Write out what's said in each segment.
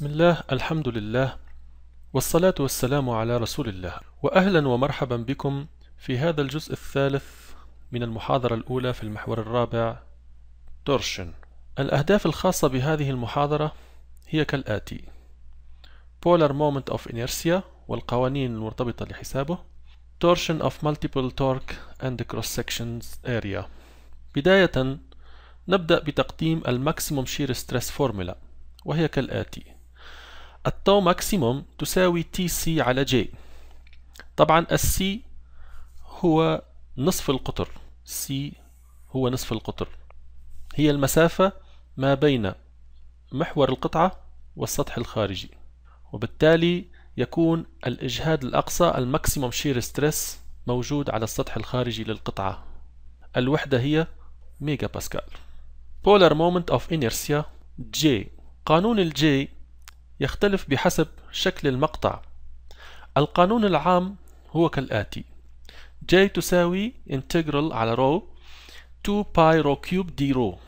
بسم الله الحمد لله والصلاة والسلام على رسول الله وأهلا ومرحبا بكم في هذا الجزء الثالث من المحاضرة الأولى في المحور الرابع تورشن الأهداف الخاصة بهذه المحاضرة هي كالآتي Polar Moment of Inertia والقوانين المرتبطة لحسابه Torsion of Multiple Torque and Cross Sections Area بداية نبدأ بتقديم الماكسيموم شير ستريس فورمولا وهي كالآتي التو ماكسيموم تساوي تي سي على جي طبعا السي هو نصف القطر سي هو نصف القطر هي المسافة ما بين محور القطعة والسطح الخارجي وبالتالي يكون الإجهاد الأقصى الماكسيموم شير ستريس موجود على السطح الخارجي للقطعة الوحدة هي ميجا باسكال polar moment of inertia J قانون الجي يختلف بحسب شكل المقطع القانون العام هو كالآتي J تساوي integral على رو 2 pi رو كيوب دي رو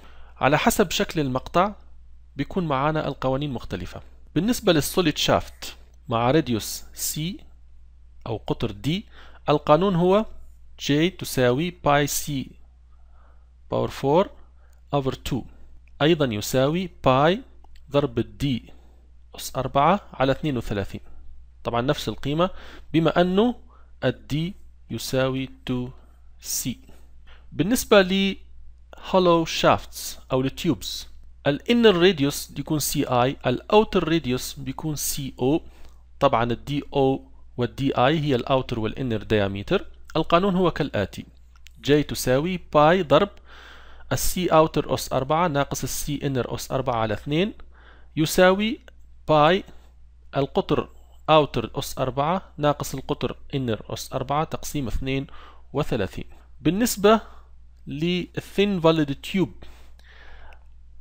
على حسب شكل المقطع بيكون معانا القوانين مختلفة بالنسبة للسوليد شافت مع راديوس C أو قطر D القانون هو J تساوي باي C باور 4 over 2 أيضا يساوي باي ضرب D أس 4 على 32 طبعا نفس القيمة بما أنه الدي يساوي 2C بالنسبة لـ hollow shafts أو الـ inner radius بيكون سي اي outer radius بيكون سي او طبعا الدي او والدي اي هي outer والـ inner diameter القانون هو كالاتي جي تساوي باي ضرب السي outer اس 4 ناقص السي inner اس 4 على 2 يساوي باي القطر اوتر اس 4 ناقص القطر انر اس 4 تقسيم 32 بالنسبة للثين فاليد تيوب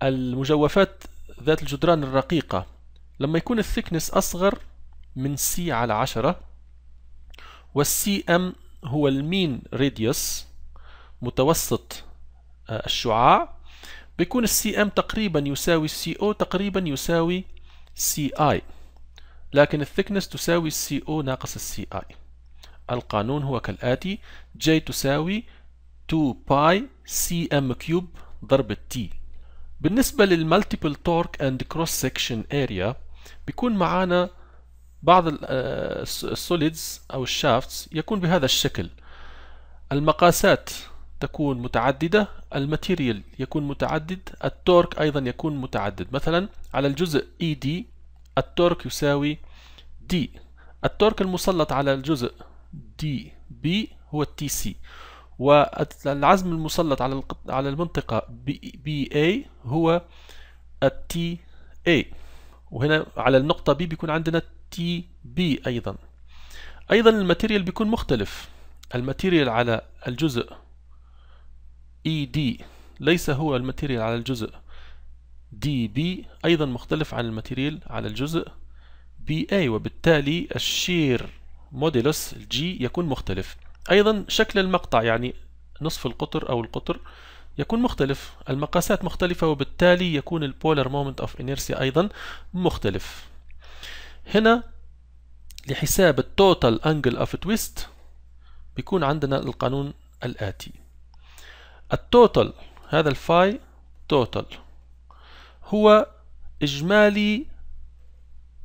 المجوفات ذات الجدران الرقيقة لما يكون الثكنس أصغر من سي على 10 والسي ام هو المين راديوس متوسط آه، الشعاع بيكون السي ام تقريبا يساوي السي او تقريبا يساوي سي اي لكن الثكنس تساوي سي او ناقص السي اي القانون هو كالآتي J تساوي 2 باي سي ام كيوب ضرب T بالنسبة للمالتيبل تورك اند كروس سكشن اريا بيكون معانا بعض السوليدز آه، او الشافتس يكون بهذا الشكل المقاسات تكون متعددة الماتيريال يكون متعدد التورك أيضا يكون متعدد مثلا على الجزء ED التورك يساوي D التورك المسلط على الجزء DB هو TC والعزم المسلط على على المنطقة BA هو TA وهنا على النقطة B بيكون عندنا TB أيضا أيضا الماتيريال بيكون مختلف الماتيريال على الجزء اي e دي ليس هو الماتيريال على الجزء دي بي أيضا مختلف عن الماتيريال على الجزء بي اي وبالتالي الشير موديلوس جي يكون مختلف أيضا شكل المقطع يعني نصف القطر أو القطر يكون مختلف المقاسات مختلفة وبالتالي يكون البولر مومنت اوف انيرسيا أيضا مختلف هنا لحساب التوتال انجل اوف تويست بيكون عندنا القانون الآتي التوتال هذا الفاي توتال هو إجمالي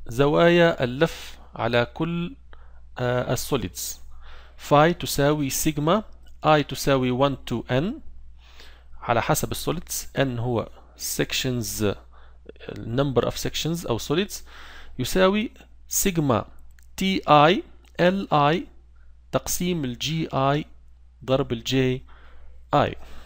زوايا اللف على كل آه، السوليدز فاي تساوي سيجما I تساوي 1 تو N على حسب السوليدز N هو سيكشنز نمبر اوف سيكشنز أو سوليدز يساوي سيجما تي اي ال اي تقسيم الجي اي ضرب الجي اي